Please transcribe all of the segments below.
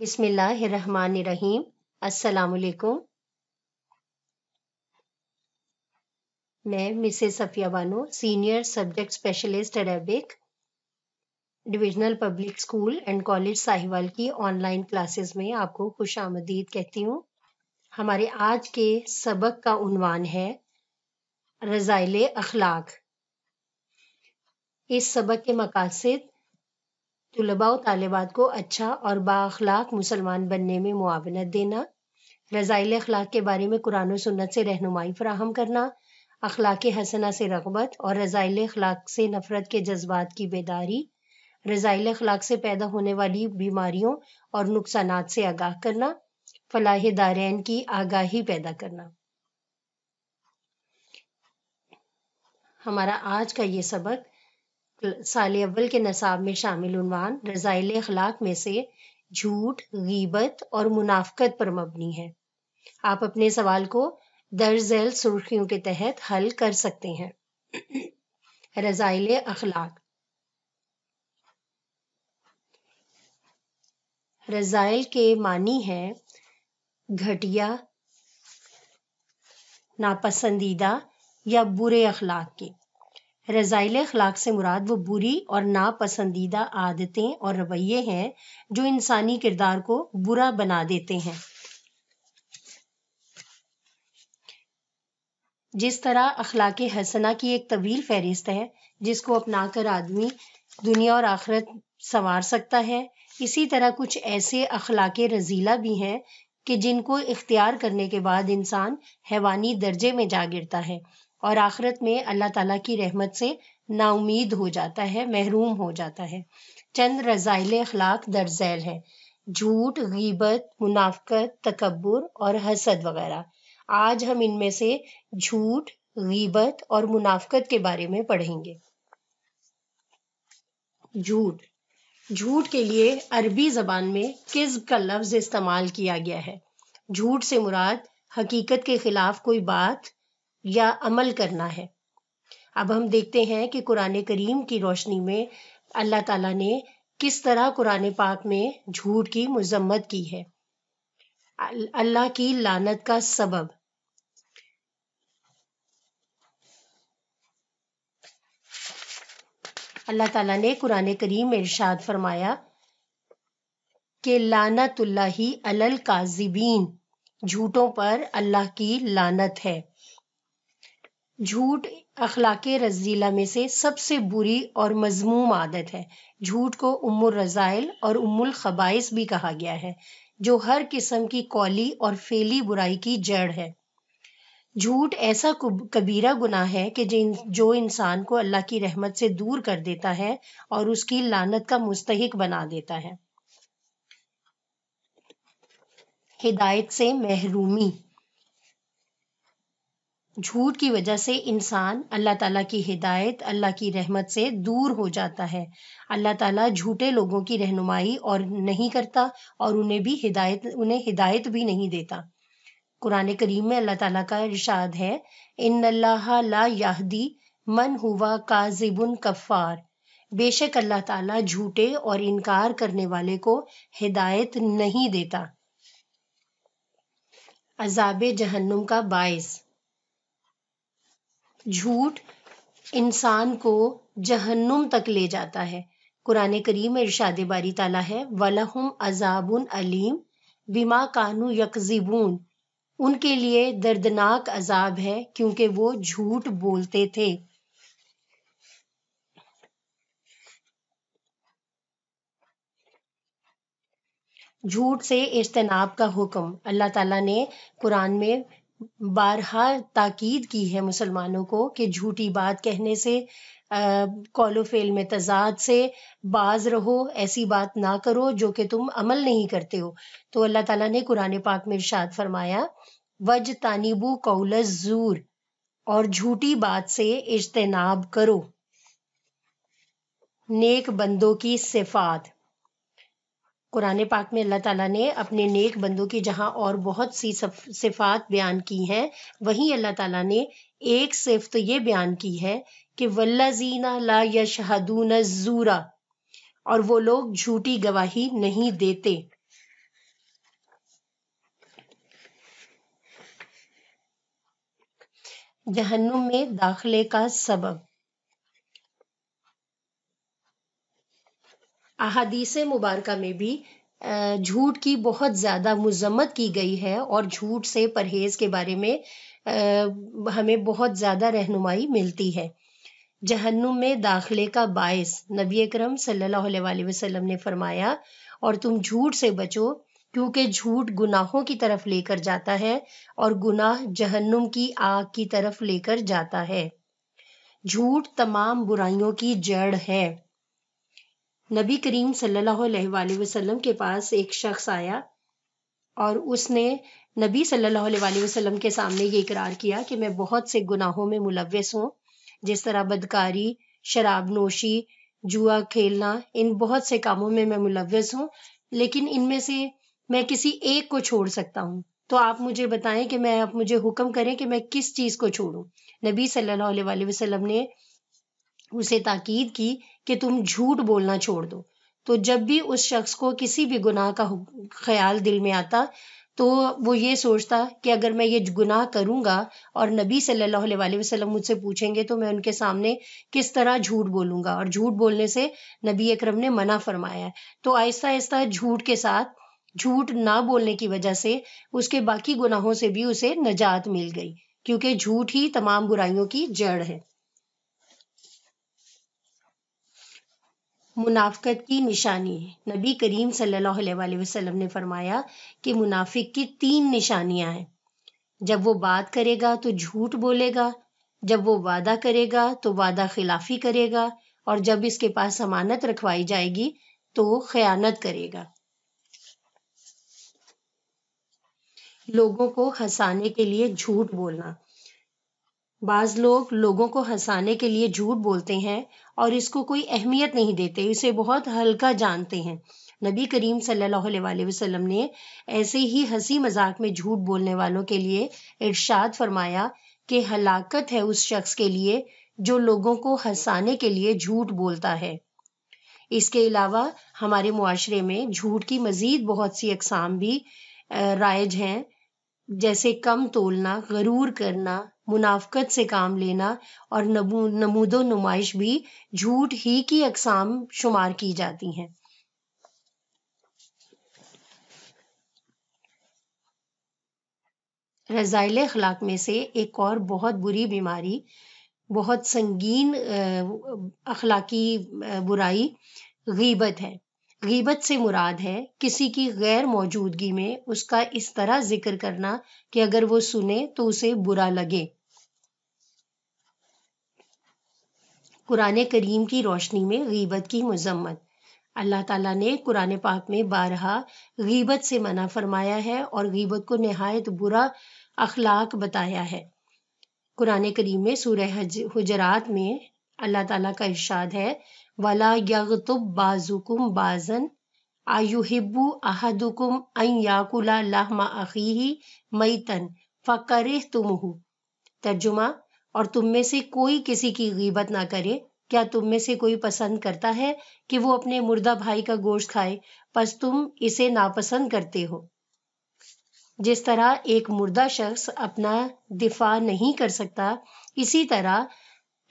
बिस्मिल्लाहिर्रहमानिर्रहीम अस्सलाम वालेकुम मैं Mrs Safia Bano senior subject specialist Arabic divisional public school and college Sahiwal की ऑनलाइन क्लासेस में आपको खुश आमदीद कहती हूँ हमारे आज के सबक का उनवान है रजायल अखलाक इस सबक के मकासद तलबा व तालबात को अच्छा और बाखलाक मुसलमान बनने में मुआवनत देना रज़ाइल अखलाक के बारे में कुरान और से रहनुमाई फराहम करना अखलाक हसना से रगबत और रज़ाइल अखलाक से नफ़रत के जज्बात की बेदारी रज़ाइल अखलाक से पैदा होने वाली बीमारियों और नुकसान से आगाह करना फलाह दारैन की आगाही पैदा करना हमारा आज का ये सबक साल अव्वल के नसाब में शामिल उनवान रज़ाइल अखलाक में से झूठ गीबत और मुनाफ्त पर मबनी है आप अपने सवाल को दर्जैल सुर्खियों के तहत हल कर सकते हैं रज़ाइल अखलाक रज़ाइल के मानी है घटिया नापसंदीदा या बुरे अखलाक के रज़ाइल अखलाक से मुराद वो बुरी और नापसंदीदा आदतें और रवैये हैं जो इंसानी किरदार को बुरा बना देते हैं जिस तरह अखलाक हसना की एक तवील फहरिस्त है जिसको अपनाकर आदमी दुनिया और आखरत संवार सकता है इसी तरह कुछ ऐसे अखलाक रजीला भी हैं कि जिनको इख्तियार करने के बाद इंसान हैवानी दर्जे में जा गिरता है और आखिरत में अल्लाह ताला की रहमत से नाउमीद हो जाता है महरूम हो जाता है चंद रज़ाइल अखलाक दरझैल हैं झूठ गीबत मुनाफ़त तकबर और हसद वगैरह आज हम इनमें से झूठ गीबत और मुनाफ्त के बारे में पढ़ेंगे झूठ झूठ के लिए अरबी ज़बान में किस का लफ्ज़ इस्तेमाल किया गया है झूठ से मुराद हकीकत के ख़िलाफ़ कोई बात या अमल करना है अब हम देखते हैं कि कुरान करीम की रोशनी में अल्लाह ताला ने किस तरह कुरान पाक में झूठ की मजम्मत की है अल्लाह की लानत का सबब अल्लाह ताला ने कुरान करीम में इरशाद फरमाया कि लानतुल्लाही अलल काजिबीन झूठों पर अल्लाह की लानत है झूठ अखलाक रजीला में से सबसे बुरी और मजमूम आदत है झूठ को उम्र रज़ाइल और उमुल खबाइस भी कहा गया है जो हर किस्म की कौली और फेली बुराई की जड़ है झूठ ऐसा कबीरा गुना है कि जिन जो इंसान को अल्लाह की रहमत से दूर कर देता है और उसकी लानत का मुस्तक बना देता है हिदायत से महरूमी झूठ की वजह से इंसान अल्लाह ताला की हिदायत अल्लाह की रहमत से दूर हो जाता है अल्लाह ताला झूठे लोगों की रहनुमाई और नहीं करता और उन्हें भी हिदायत उन्हें हिदायत भी नहीं देता कुरान करीम में अल्लाह ताला का इरशाद है इन अल्लाह ला याहदी मन हुआ काजिबुन कफ़ार बेशक अल्लाह ताला झूठे और इनकार करने वाले को हिदायत नहीं देता अजाब जहन्नुम का बायस झूठ इंसान को जहन्नुम तक ले जाता है कुरान करीम में इरशाद बारी ताला है वलहुम अजाबुन अलीम बिमा कानू यकजिबून उनके लिए दर्दनाक अजाब है क्योंकि वो झूठ बोलते थे झूठ से इज्तनाब का हुक्म अल्लाह ताला ने कुरान में बारहा ताकीद की है मुसलमानों को कि झूठी बात कहने से कौलो फेल में तजाद से बाज रहो ऐसी बात ना करो जो कि तुम अमल नहीं करते हो तो अल्लाह ताला ने कुरान पाक में इर्शाद फरमाया वज तानिबू कौल जूर और झूठी बात से इज्तनाब करो नेक बंदों की सिफात कुरान पाक में अल्लाह ताला ने अपने नेक बंदों की जहाँ और बहुत सी सिफात बयान की हैं वहीं अल्लाह ताला ने एक सिफ तो ये बयान की है कि वल्लाजीना ला यशहदून जूरा और वो लोग झूठी गवाही नहीं देते जहन्नुम में दाखले का सबब अहादीस मुबारक में भी झूठ की बहुत ज़्यादा मजम्मत की गई है और झूठ से परहेज़ के बारे में हमें बहुत ज़्यादा रहनुमाई मिलती है जहन्नुम में दाखिले का बायस नबी करम सल्लल्लाहु वसल्लम ने फरमाया और तुम झूठ से बचो क्योंकि झूठ गुनाहों की तरफ लेकर जाता है और गुनाह जहन्नुम की आग की तरफ लेकर जाता है झूठ तमाम बुराइयों की जड़ है नबी करीम सल्लल्लाहु अलैहि वसल्लम के पास एक शख्स आया और उसने नबी सल्लल्लाहु अलैहि वसल्लम के सामने ये इकरार किया कि मैं बहुत से गुनाहों में मुलवस हूँ जिस तरह बदकारी शराब नोशी जुआ खेलना इन बहुत से कामों में मैं मुलवस हूँ लेकिन इनमें से मैं किसी एक को छोड़ सकता हूँ तो आप मुझे बताएं कि मैं आप मुझे हुक्म करें कि मैं किस चीज़ को छोड़ू नबी सल्लल्लाहु अलैहि वसल्लम ने उसे ताकीद की कि तुम झूठ बोलना छोड़ दो तो जब भी उस शख्स को किसी भी गुनाह का ख्याल दिल में आता तो वो ये सोचता कि अगर मैं ये गुनाह करूंगा और नबी सल्लल्लाहु अलैहि वसल्लम मुझसे पूछेंगे तो मैं उनके सामने किस तरह झूठ बोलूंगा और झूठ बोलने से नबी अकरम ने मना फरमाया तो आहिस्ता आहिस्ता झूठ के साथ झूठ ना बोलने की वजह से उसके बाकी गुनाहों से भी उसे नजात मिल गई क्योंकि झूठ ही तमाम बुराइयों की जड़ है मुनाफ़त की निशानी है नबी करीम सल्लल्लाहु अलैहि वसल्लम ने फरमाया कि मुनाफिक की तीन निशानियां हैं जब वो बात करेगा तो झूठ बोलेगा जब वो वादा करेगा तो वादा खिलाफी करेगा और जब इसके पास अमानत रखवाई जाएगी तो खयानत करेगा लोगों को हंसाने के लिए झूठ बोलना बाज लोग लोगों को हंसाने के लिए झूठ बोलते हैं और इसको कोई अहमियत नहीं देते इसे बहुत हल्का जानते हैं नबी करीम सल्लल्लाहु अलैहि वसल्लम ने ऐसे ही हंसी मजाक में झूठ बोलने वालों के लिए इर्शाद फरमाया कि हलाकत है उस शख्स के लिए जो लोगों को हंसाने के लिए झूठ बोलता है इसके अलावा हमारे माशरे में झूठ की मजीद बहुत सी अकसाम भी राइज हैं जैसे कम तोलना गरूर करना मुनाफकत से काम लेना और नमूदो नुमाइश भी झूठ ही की अकसाम शुमार की जाती हैं रज़ाइल अखलाक में से एक और बहुत बुरी बीमारी बहुत संगीन अखलाकी बुराई गीबत है गीबत से मुराद है किसी की गैर मौजूदगी में उसका इस तरह जिक्र करना कि अगर वो सुने तो उसे बुरा लगे कुरान करीम की रोशनी में गीबत की मजम्मत अल्लाह ताला ने कुरान पाक में बारहा गीबत से मना फरमाया है और गीबत को नहायत बुरा अखलाक बताया है कुरान करीम में सूरह हजरात में अल्लाह ताला का इर्शाद है वला यगतुब बाजुकुम बाजन आयुहिबू अहदुकुम अन लहमा लाहमा मैतन मईतन फ़कर तर्जुमा और तुम में से कोई किसी की गीबत ना करे क्या तुम में से कोई पसंद करता है कि वो अपने मुर्दा भाई का गोश्त खाए बस तुम इसे नापसंद करते हो जिस तरह एक मुर्दा शख्स अपना दिफा नहीं कर सकता इसी तरह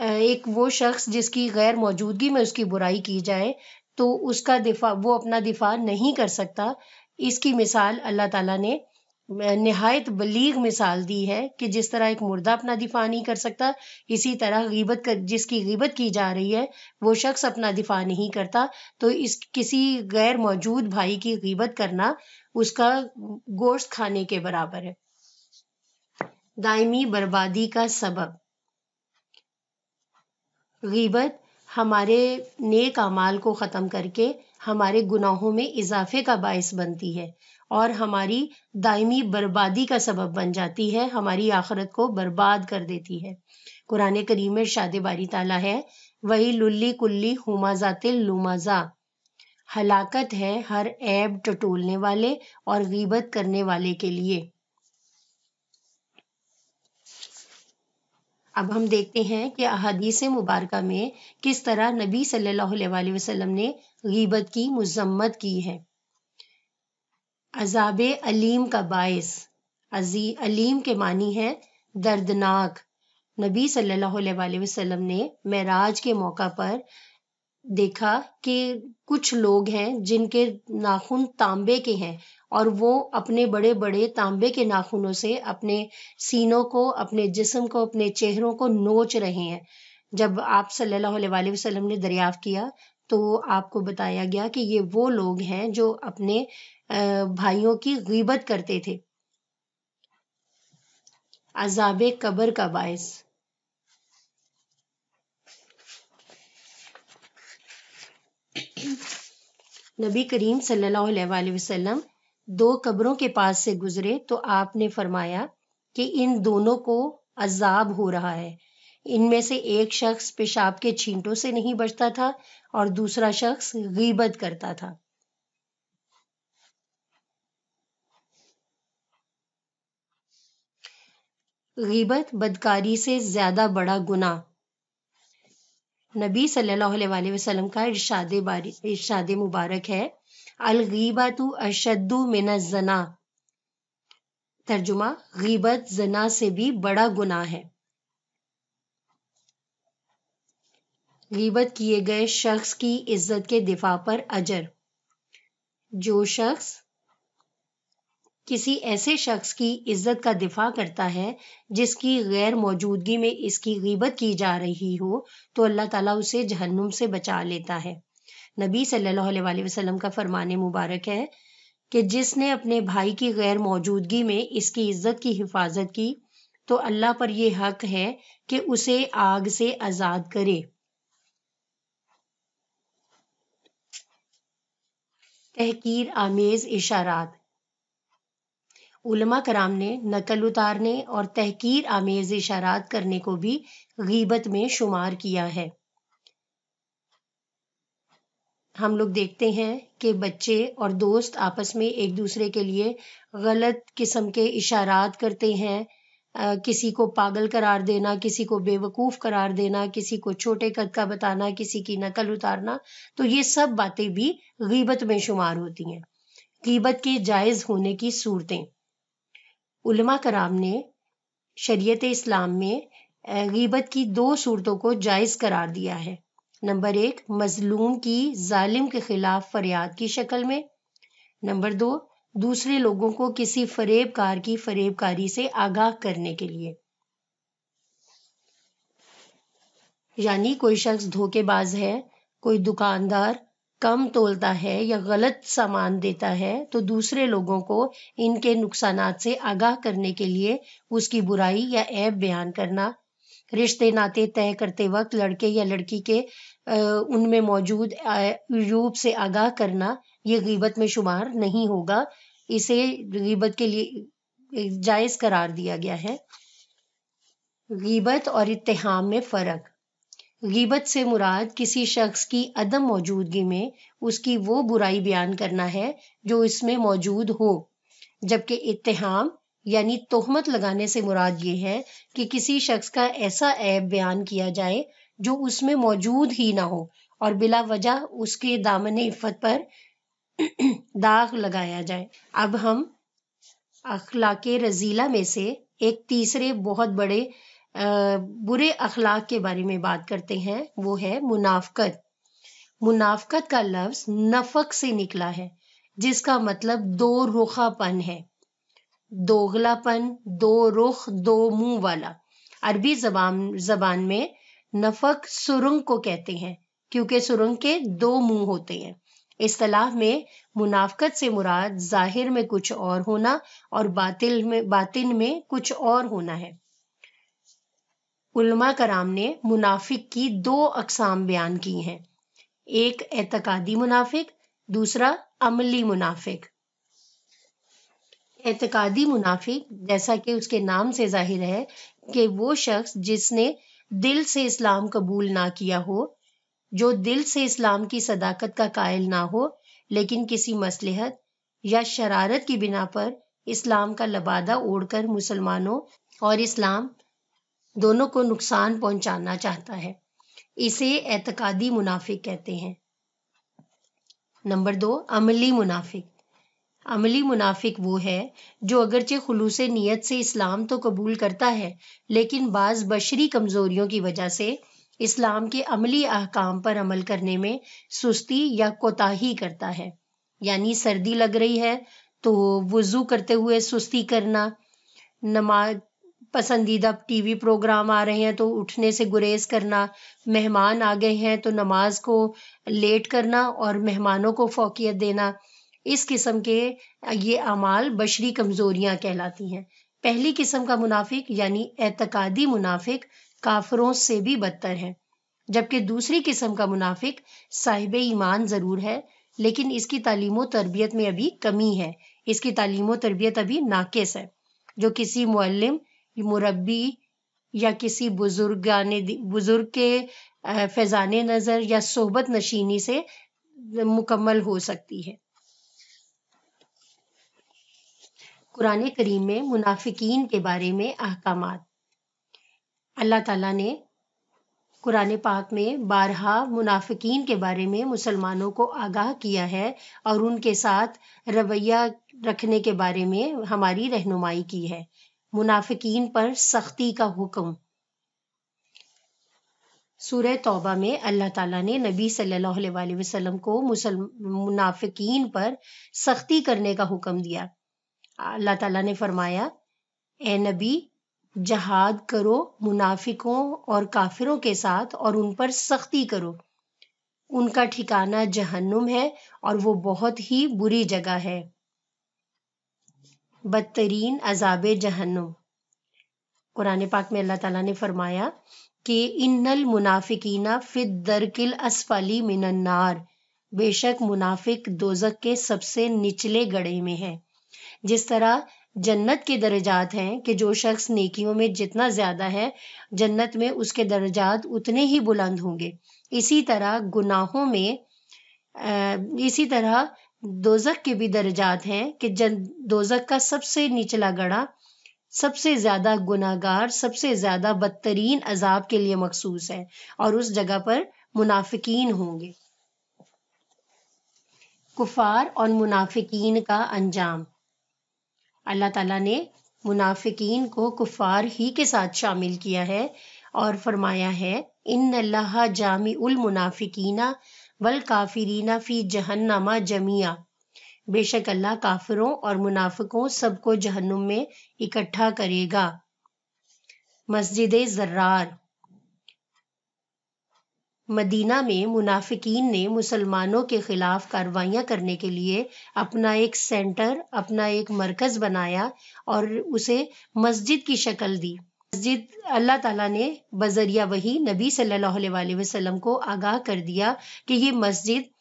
एक वो शख्स जिसकी गैर मौजूदगी में उसकी बुराई की जाए तो उसका दिफा वो अपना दिफा नहीं कर सकता इसकी मिसाल अल्लाह ताला ने नहायत बलीग मिसाल दी है कि जिस तरह एक मुर्दा अपना दिफा नहीं कर सकता इसी तरह गीबत कर जिसकी गीबत की जा रही है वो शख्स अपना दिफा नहीं करता तो इस किसी गैर मौजूद भाई की गीबत करना उसका गोश्त खाने के बराबर है दायमी बर्बादी का सबब गीबत हमारे नेक अमाल को ख़त्म करके हमारे गुनाहों में इजाफे का बायस बनती है और हमारी दायमी बर्बादी का सबब बन जाती है हमारी आखरत को बर्बाद कर देती है कुरान करीम में शाद बारी ताला है वही लुल्ली कुल्ली हुमाजातिल लुमाजा हलाकत है हर ऐब टटोलने वाले और गीबत करने वाले के लिए अब हम देखते हैं कि अहादीस मुबारक में किस तरह नबी सल्लल्लाहु अलैहि वसल्लम ने गीबत की मजम्मत की है अजाब अलीम का बायस अजी अलीम के मानी है दर्दनाक नबी सल्लल्लाहु अलैहि वसल्लम ने महराज के मौका पर देखा कि कुछ लोग हैं जिनके नाखून तांबे के हैं और वो अपने बड़े बड़े तांबे के नाखूनों से अपने सीनों को अपने जिस्म को अपने चेहरों को नोच रहे हैं जब आप सल्लल्लाहु अलैहि वसल्लम ने दरियाफ़ किया तो आपको बताया गया कि ये वो लोग हैं जो अपने भाइयों की गिबत करते थे अजाब कबर का बायस नबी करीम सल्लल्लाहु अलैहि वसल्लम दो कब्रों के पास से गुजरे तो आपने फरमाया कि इन दोनों को अजाब हो रहा है इनमें से एक शख्स पेशाब के छींटों से नहीं बचता था और दूसरा शख्स गीबत करता था गीबत बदकारी से ज्यादा बड़ा गुना नबी सल्लल्लाहु अलैहि वसल्लम का इरशाद बारी इरशाद मुबारक है अलगीबा तो अशद मिन जना तर्जुमा गीबत जना से भी बड़ा गुना है गीबत किए गए शख्स की इज्जत के दिफा पर अजर जो शख्स किसी ऐसे शख्स की इज्जत का दिफा करता है जिसकी गैर मौजूदगी में इसकी गिबत की जा रही हो तो अल्लाह ताला उसे जहन्नुम से बचा लेता है नबी सल्लल्लाहु अलैहि वसल्लम का फरमान मुबारक है कि जिसने अपने भाई की गैर मौजूदगी में इसकी इज्जत की हिफाजत की तो अल्लाह पर यह हक है कि उसे आग से आजाद करे तहकीर आमेज इशारात उलमा कराम ने नकल उतारने और तहकीर आमेज इशारात करने को भी गीबत में शुमार किया है हम लोग देखते हैं कि बच्चे और दोस्त आपस में एक दूसरे के लिए गलत किस्म के इशारात करते हैं आ, किसी को पागल करार देना किसी को बेवकूफ़ करार देना किसी को छोटे कद का बताना किसी की नकल उतारना तो ये सब बातें भी गीबत में शुमार होती हैं गीबत के जायज़ होने की सूरतें उलमा कराम ने शरीयत इस्लाम में गीबत की दो सूरतों को जायज़ करार दिया है नंबर एक मजलूम की जालिम के खिलाफ फरियाद की शक्ल में नंबर दो दूसरे लोगों को किसी फरेबकार की फरेबकारी से आगाह करने के लिए यानी कोई शख्स धोखेबाज है कोई दुकानदार कम तोलता है या गलत सामान देता है तो दूसरे लोगों को इनके नुकसान से आगाह करने के लिए उसकी बुराई या ऐप बयान करना रिश्ते नाते तय करते वक्त लड़के या लड़की के उनमें मौजूद रूप से आगाह करना ये गिबत में शुमार नहीं होगा इसे गिबत के लिए जायज़ करार दिया गया है गिबत और इतहाम में फ़र्क गिबत से मुराद किसी शख्स की अदम मौजूदगी में उसकी वो बुराई बयान करना है जो इसमें मौजूद हो जबकि इतहाम यानी तोहमत लगाने से मुराद ये है कि किसी शख्स का ऐसा ऐब बयान किया जाए जो उसमें मौजूद ही ना हो और बिला वजह उसके दामन इफ़त पर दाग लगाया जाए अब हम अखलाक रजीला में से एक तीसरे बहुत बड़े बुरे अखलाक के बारे में बात करते हैं वो है मुनाफकत मुनाफकत का लफ्ज़ नफक से निकला है जिसका मतलब दो रुखापन है दोगलापन दो रुख दो मुंह वाला अरबी जबान जबान में नफक सुरंग को कहते हैं क्योंकि सुरंग के दो मुंह होते हैं इस्तलाह में मुनाफकत से मुराद जाहिर में कुछ और होना और बातिल में बातिन में कुछ और होना है उलमा कराम ने मुनाफिक की दो अकसाम बयान की हैं एक एतकादी मुनाफिक दूसरा अमली मुनाफिक एतकादी मुनाफिक जैसा कि उसके नाम से जाहिर है कि वो शख्स जिसने दिल से इस्लाम कबूल ना किया हो जो दिल से इस्लाम की सदाकत का कायल ना हो लेकिन किसी मसलहत या शरारत की बिना पर इस्लाम का लबादा ओढ़कर मुसलमानों और इस्लाम दोनों को नुकसान पहुंचाना चाहता है इसे एतकादी मुनाफिक कहते हैं नंबर दो अमली मुनाफिक अमली मुनाफिक वो है जो अगरचे खलूस नीयत से इस्लाम तो कबूल करता है लेकिन बाज बशरी कमजोरियों की वजह से इस्लाम के अमली अहकाम पर अमल करने में सुस्ती या कोताही करता है यानी सर्दी लग रही है तो वज़ू करते हुए सुस्ती करना नमाज पसंदीदा टीवी प्रोग्राम आ रहे हैं तो उठने से गुरेज करना मेहमान आ गए हैं तो नमाज को लेट करना और मेहमानों को फोकियत देना इस किस्म के ये अमाल बशरी कमजोरियां कहलाती हैं पहली किस्म का मुनाफिक यानी एतकादी मुनाफिक काफरों से भी बदतर है जबकि दूसरी किस्म का मुनाफिक साहिब ईमान ज़रूर है लेकिन इसकी तालीम तरबियत में अभी कमी है इसकी तालीम तरबियत अभी नाकस है जो किसी मुल्म मुरबी या किसी बुजुर्गाने बुजुर्ग के फैजान नज़र या सोहबत नशीनी से मुकम्मल हो सकती है कुरान करीम में मुनाफिकीन के बारे में अहकाम अल्लाह ताला ने कुरान पाक में बारहा मुनाफिकीन के बारे में मुसलमानों को आगाह किया है और उनके साथ रवैया रखने के बारे में हमारी रहनुमाई की है मुनाफिकीन पर सख्ती का हुक्म सूर्य तौबा में अल्लाह ताला ने नबी सल्लल्लाहु अलैहि वसल्लम को मुनाफिकीन पर सख्ती करने का हुक्म दिया अल्लाह ताला ने फरमाया ए नबी जहाद करो मुनाफिकों और काफिरों के साथ और उन पर सख्ती करो उनका ठिकाना जहन्नुम है और वो बहुत ही बुरी जगह है बदतरीन अजाब जहन्नुम कुरान पाक में अल्लाह ताला ने फरमाया कि इन्नल मुनाफिकीना फिद दरकिल असफली मिनन्नार बेशक मुनाफिक दोजक के सबसे निचले गड़े में है जिस तरह जन्नत के दर्जात हैं कि जो शख्स नेकियों में जितना ज़्यादा है जन्नत में उसके दर्जात उतने ही बुलंद होंगे इसी तरह गुनाहों में इसी तरह दोजक के भी दर्जात हैं कि जन दोजक का सबसे निचला गढ़ा सबसे ज़्यादा गुनागार सबसे ज़्यादा बदतरीन अजाब के लिए मखसूस है और उस जगह पर मुनाफिकीन होंगे कुफार और मुनाफिकीन का अंजाम अल्लाह ताला ने मुनाफिकीन को कुफार ही के साथ शामिल किया है और फरमाया है इन अल्लाह जामी उल मुनाफिकीना वल काफिरीना फी जहन्नमा जमिया बेशक अल्लाह काफिरों और मुनाफिकों सबको जहन्नुम में इकट्ठा करेगा मस्जिद जर्रार मदीना में मुनाफिकीन ने मुसलमानों के खिलाफ कार्रवाइयां करने के लिए अपना एक सेंटर अपना एक मरकज़ बनाया और उसे मस्जिद की शक्ल दी मस्जिद अल्लाह ताला ने बजरिया वही नबी सल्लल्लाहु अलैहि वसल्लम को आगाह कर दिया कि ये मस्जिद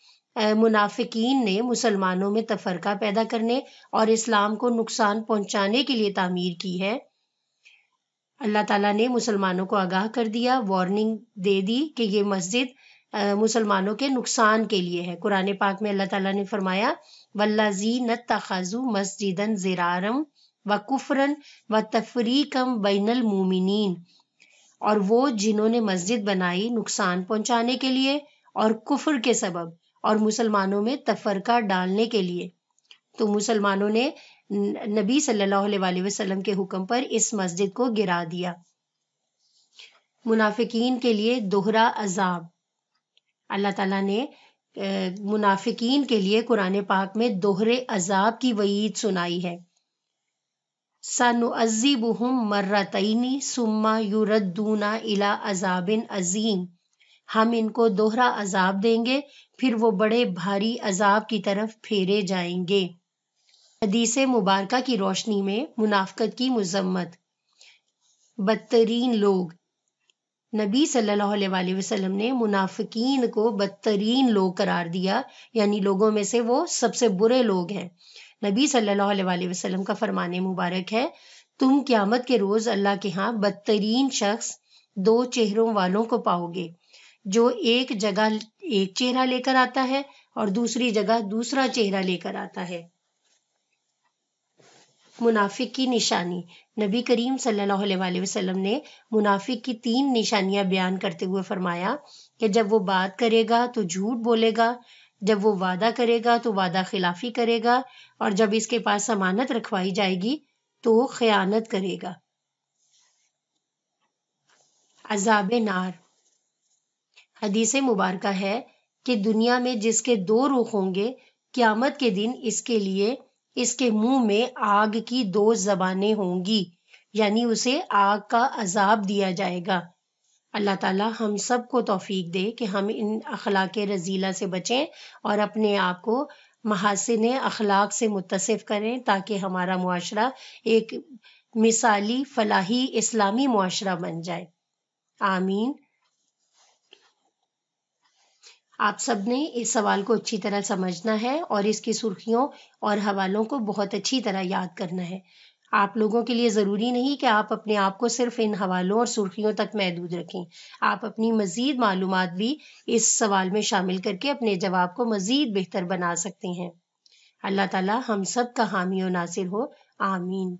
मुनाफिकीन ने मुसलमानों में तफरका पैदा करने और इस्लाम को नुकसान पहुंचाने के लिए तामीर की है अल्लाह ताला ने मुसलमानों को आगाह कर दिया वार्निंग दे दी कि ये मस्जिद मुसलमानों के नुकसान के लिए है कुरान पाक में अल्लाह ताला ने फरमाया वल्लाजी नत तखाजू मस्जिदन जरारम व कुफरन व तफरीकम बैनल मोमिन और वो जिन्होंने मस्जिद बनाई नुकसान पहुंचाने के लिए और कुफर के सबब और मुसलमानों में तफरका डालने के लिए तो मुसलमानों ने नबी सल्लल्लाहु अलैहि वसल्लम के हुक्म पर इस मस्जिद को गिरा दिया मुनाफिकीन के लिए दोहरा अजाब अल्लाह ताला ने मुनाफिकीन के लिए कुरान पाक में दोहरे अजाब की वईद सुनाई है सनुअज़िबुहुम मर्रतनी सुम्मा यूरदूना इला अजाबिन अजीम हम इनको दोहरा अजाब देंगे फिर वो बड़े भारी अजाब की तरफ फेरे जाएंगे हदीस मुबारक की रोशनी में मुनाफ्त की मजम्मत बदतरीन लोग नबी सल्लल्लाहु अलैहि वसल्लम ने मुनाफिकीन को बदतरीन लोग करार दिया यानी लोगों में से वो सबसे बुरे लोग हैं नबी सल्लल्लाहु अलैहि वसल्लम का फरमान मुबारक है तुम क्यामत के रोज़ अल्लाह के यहाँ बदतरीन शख्स दो चेहरों वालों को पाओगे जो एक जगह एक चेहरा लेकर आता है और दूसरी जगह दूसरा चेहरा लेकर आता है मुनाफिक की निशानी नबी करीम सल्लल्लाहु अलैहि वसल्लम ने मुनाफिक की तीन निशानियां बयान करते हुए फरमाया कि जब वो बात करेगा तो झूठ बोलेगा जब वो वादा करेगा तो वादा खिलाफी करेगा और जब इसके पास समानत रखवाई जाएगी तो खयानत करेगा अजाब नार हदीस मुबारक है कि दुनिया में जिसके दो रुख होंगे क्यामत के दिन इसके लिए इसके मुंह में आग की दो जबाने होंगी यानी उसे आग का अजाब दिया जाएगा अल्लाह ताला हम सब को तोफ़ी दे कि हम इन अखलाक रजीला से बचें और अपने आप को महासिन अखलाक से मुतसफ़ करें ताकि हमारा मुआरा एक मिसाली फलाही इस्लामी मुआरा बन जाए आमीन आप सब ने इस सवाल को अच्छी तरह समझना है और इसकी सुर्खियों और हवालों को बहुत अच्छी तरह याद करना है आप लोगों के लिए ज़रूरी नहीं कि आप अपने आप को सिर्फ इन हवालों और सुर्खियों तक महदूद रखें आप अपनी मज़ीद मालूम भी इस सवाल में शामिल करके अपने जवाब को मज़ीद बेहतर बना सकते हैं अल्लाह ताला हम सब का हामी और नासिर हो आमीन